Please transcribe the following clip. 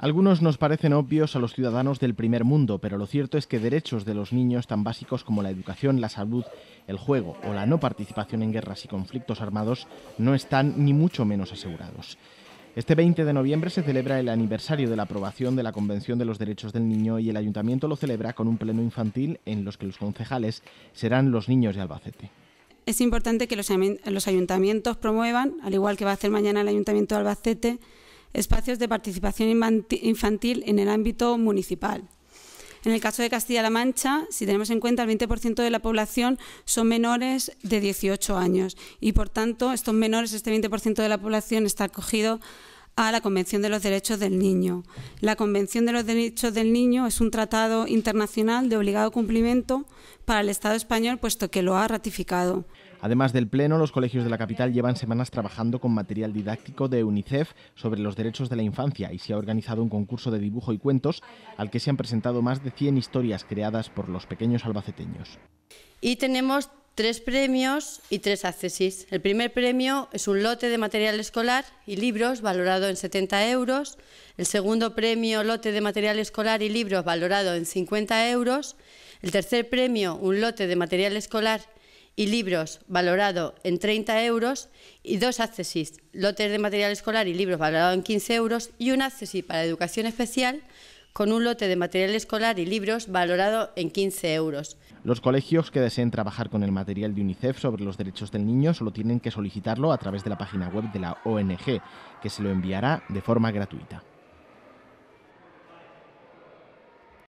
Algunos nos parecen obvios a los ciudadanos del primer mundo, pero lo cierto es que derechos de los niños tan básicos como la educación, la salud, el juego o la no participación en guerras y conflictos armados no están ni mucho menos asegurados. Este 20 de noviembre se celebra el aniversario de la aprobación de la Convención de los Derechos del Niño y el ayuntamiento lo celebra con un pleno infantil en los que los concejales serán los niños de Albacete. Es importante que los ayuntamientos promuevan, al igual que va a hacer mañana el ayuntamiento de Albacete, espacios de participación infantil en el ámbito municipal. En el caso de Castilla-La Mancha, si tenemos en cuenta el 20% de la población son menores de 18 años y, por tanto, estos menores, este 20% de la población está acogido a la Convención de los Derechos del Niño. La Convención de los Derechos del Niño es un tratado internacional de obligado cumplimiento para el Estado español, puesto que lo ha ratificado. Además del Pleno, los colegios de la capital llevan semanas trabajando con material didáctico de UNICEF sobre los derechos de la infancia y se ha organizado un concurso de dibujo y cuentos al que se han presentado más de 100 historias creadas por los pequeños albaceteños. Y tenemos tres premios y tres accesis. El primer premio es un lote de material escolar y libros valorado en 70 euros. El segundo premio, lote de material escolar y libros valorado en 50 euros. El tercer premio, un lote de material escolar y libros valorado en 30 euros. Y dos accesis, lotes de material escolar y libros valorado en 15 euros. Y un accesis para educación especial con un lote de material escolar y libros valorado en 15 euros. Los colegios que deseen trabajar con el material de UNICEF sobre los derechos del niño solo tienen que solicitarlo a través de la página web de la ONG, que se lo enviará de forma gratuita.